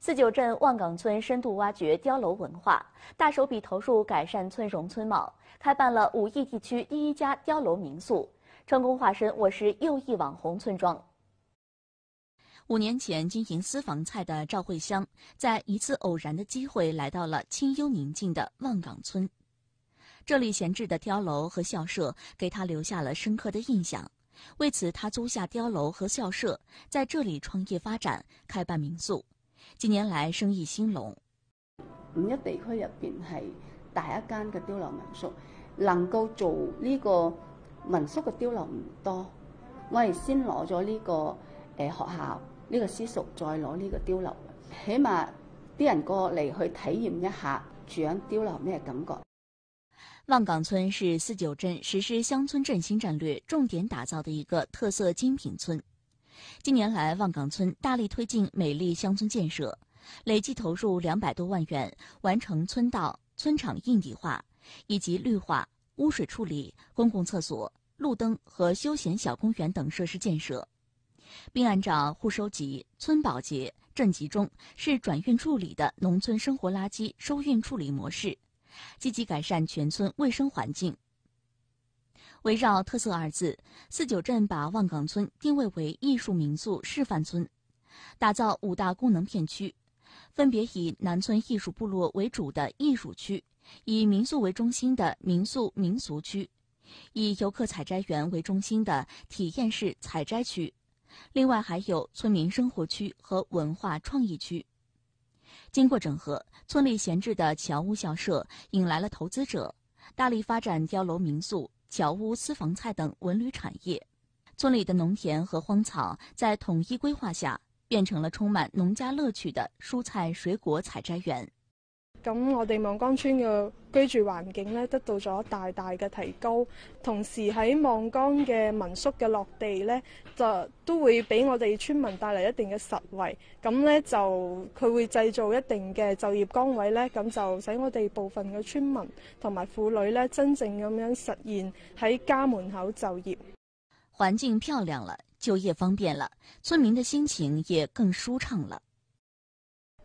四九镇望岗村深度挖掘碉楼文化，大手笔投入改善村容村貌，开办了五邑地区第一家碉楼民宿，成功化身我市又一网红村庄。五年前，经营私房菜的赵慧香，在一次偶然的机会来到了清幽宁静的望岗村，这里闲置的碉楼和校舍给她留下了深刻的印象，为此她租下碉楼和校舍，在这里创业发展，开办民宿。近年来，生意兴隆。五一地区入边系第一间嘅碉楼民宿，能够做呢个民宿嘅碉楼唔多。我系先攞咗呢个诶学校呢个私塾，再攞呢个碉楼，起码啲人过嚟去体验一下住喺碉楼咩感觉。望岗村是四九镇实施乡村振兴战略重点打造的一个特色精品村。近年来，望岗村大力推进美丽乡村建设，累计投入两百多万元，完成村道、村场硬底化，以及绿化、污水处理、公共厕所、路灯和休闲小公园等设施建设，并按照户收集、村保洁、镇集中、市转运处理的农村生活垃圾收运处理模式，积极改善全村卫生环境。围绕“特色”二字，四九镇把望岗村定位为艺术民宿示范村，打造五大功能片区，分别以南村艺术部落为主的艺术区，以民宿为中心的民宿民俗区，以游客采摘园为中心的体验式采摘区，另外还有村民生活区和文化创意区。经过整合，村里闲置的乔屋校舍引来了投资者，大力发展碉楼民宿。侨屋私房菜等文旅产业，村里的农田和荒草在统一规划下，变成了充满农家乐趣的蔬菜水果采摘园。咁我哋望江村嘅居住环境咧得到咗大大嘅提高，同时喺望江嘅民宿嘅落地咧就都会俾我哋村民带嚟一定嘅实惠。咁咧就佢会制造一定嘅就业岗位咧，咁就使我哋部分嘅村民同埋妇女咧真正咁样实现喺家门口就业。环境漂亮了，就业方便了，村民的心情也更舒畅了。